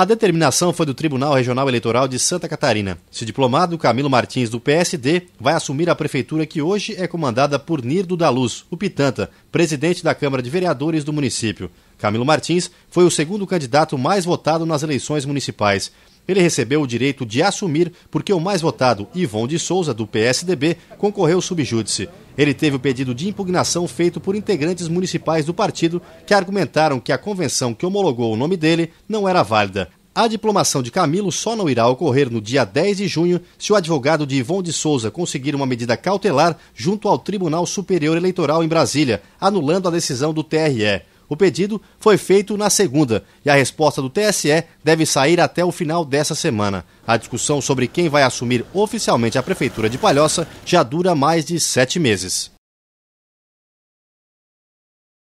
A determinação foi do Tribunal Regional Eleitoral de Santa Catarina. Se diplomado, Camilo Martins, do PSD, vai assumir a prefeitura que hoje é comandada por Nirdo da Luz, o Pitanta, presidente da Câmara de Vereadores do município. Camilo Martins foi o segundo candidato mais votado nas eleições municipais. Ele recebeu o direito de assumir porque o mais votado, Ivon de Souza, do PSDB, concorreu subjúdice. Ele teve o pedido de impugnação feito por integrantes municipais do partido que argumentaram que a convenção que homologou o nome dele não era válida. A diplomação de Camilo só não irá ocorrer no dia 10 de junho se o advogado de Ivon de Souza conseguir uma medida cautelar junto ao Tribunal Superior Eleitoral em Brasília, anulando a decisão do TRE. O pedido foi feito na segunda e a resposta do TSE deve sair até o final dessa semana. A discussão sobre quem vai assumir oficialmente a Prefeitura de Palhoça já dura mais de sete meses.